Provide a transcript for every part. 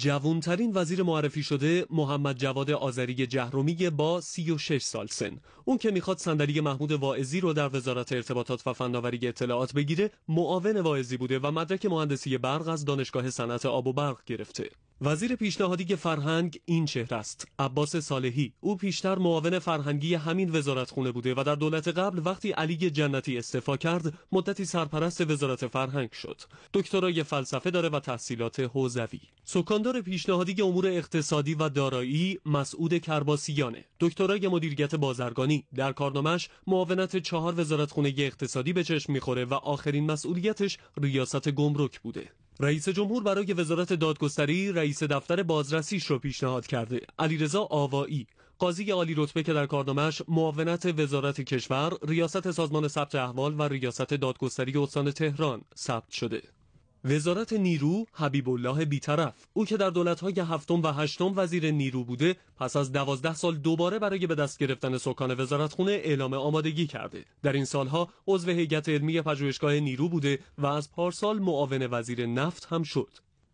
جوانترین وزیر معرفی شده محمد جواد آذری جهرومی با 36 سال سن اون که میخواد صندلی محمود واعظی رو در وزارت ارتباطات و فناوری اطلاعات بگیره معاون واعظی بوده و مدرک مهندسی برق از دانشگاه صنعت آب و برق گرفته وزیر پیشنهادی فرهنگ این چهره است عباس صالحی او پیشتر معاون فرهنگی همین وزارت بوده و در دولت قبل وقتی علی جنتی استعفا کرد مدتی سرپرست وزارت فرهنگ شد دکترای فلسفه داره و تحصیلات حوزوی سکاندار پیشنهادی امور اقتصادی و دارایی مسعود کرباسیانه دکترای مدیریت بازرگانی در کارنامش معاونت چهار وزارت خونه اقتصادی به چشم میخوره و آخرین مسئولیتش ریاست گمرک بوده رئیس جمهور برای وزارت دادگستری رئیس دفتر بازرسیش رو پیشنهاد کرده علیرضا آوایی قاضی عالی رتبه که در کارنامهش معاونت وزارت کشور ریاست سازمان ثبت احوال و ریاست دادگستری استان تهران ثبت شده وزارت نیرو حبیب الله بیطرف او که در دولت‌های هفتم و هشتم وزیر نیرو بوده پس از دوازده سال دوباره برای به دست گرفتن سکان وزارتخونه اعلام آمادگی کرده در این سالها عضو هیئت علمی پژوهشگاه نیرو بوده و از پارسال معاون وزیر نفت هم شد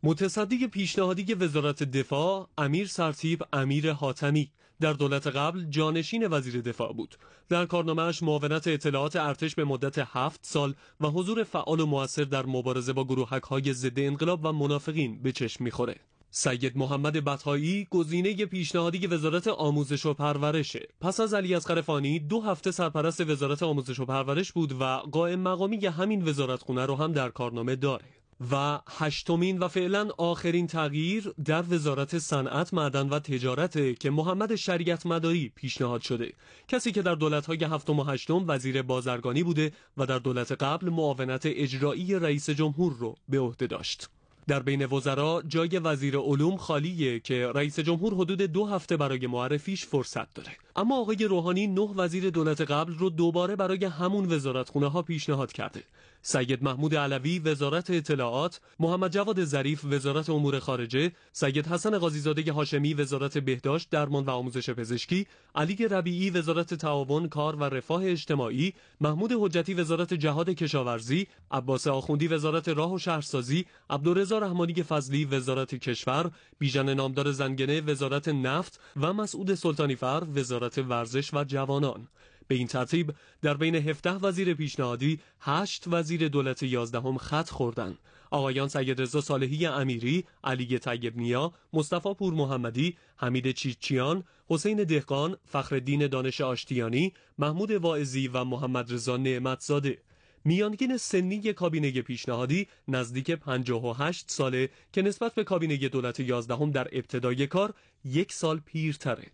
متصدی پیشنهادی وزارت دفاع امیر سرتیب امیر حاتمی در دولت قبل جانشین وزیر دفاع بود در کارنامهش معاونت اطلاعات ارتش به مدت هفت سال و حضور فعال و موثر در مبارزه با گروهک های ضد انقلاب و منافقین به چشم میخوره سید محمد بطایی گزینه پیشنهادی وزارت آموزش و پرورشه پس از علی اصغر فانی دو هفته سرپرست وزارت آموزش و پرورش بود و قائم مقامی همین وزارتخونه رو هم در کارنامه داره و هشتمین و فعلا آخرین تغییر در وزارت صنعت معدن و تجارت که محمد شریعت مداری پیشنهاد شده کسی که در دولت‌های هفتم و هشتم وزیر بازرگانی بوده و در دولت قبل معاونت اجرایی رئیس جمهور رو به عهده داشت در بین وزرا جای وزیر علوم خالیه که رئیس جمهور حدود دو هفته برای معرفیش فرصت داره اما آقای روحانی نه وزیر دولت قبل رو دوباره برای همون خونه ها پیشنهاد کرده سید محمود علوی وزارت اطلاعات محمد جواد ظریف وزارت امور خارجه سید حسن قاضیزاده هاشمی وزارت بهداشت درمان و آموزش پزشکی علی ربیعی وزارت تعاون کار و رفاه اجتماعی محمود حجتی وزارت جهاد کشاورزی عباس آخوندی وزارت راه و شهرسازی عبدالرضا رحمانی فضلی وزارت کشور، بیژن نامدار زنگنه وزارت نفت و مسعود سلطانی فر وزارت ورزش و جوانان به این ترتیب در بین 17 وزیر پیشنهادی 8 وزیر دولت یازدهم هم خط خوردن آقایان سید رزا صالحی امیری، علی طیب نیا، مصطفی پور محمدی، حمید چیچیان، حسین دهقان، فخردین دانش آشتیانی، محمود واعظی و محمد رضا زاده میانگین سنی کابینه پیشنهادی نزدیک 58 ساله که نسبت به کابینه دولت 11 هم در ابتدای کار یک سال پیرتره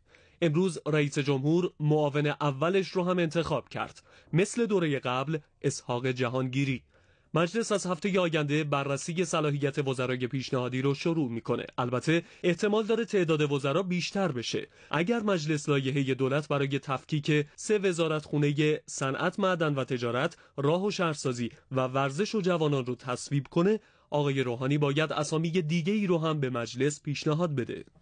امروز رئیس جمهور معاون اولش رو هم انتخاب کرد مثل دوره قبل اسحاق جهانگیری مجلس از هفته آینده بررسی صلاحیت وزرای پیشنهادی رو شروع میکنه البته احتمال داره تعداد وزرا بیشتر بشه اگر مجلس لایحه دولت برای تفکیک سه وزارت خونه صنعت معدن و تجارت راه و شهرسازی و ورزش و جوانان رو تصویب کنه آقای روحانی باید اسامی دیگه ای رو هم به مجلس پیشنهاد بده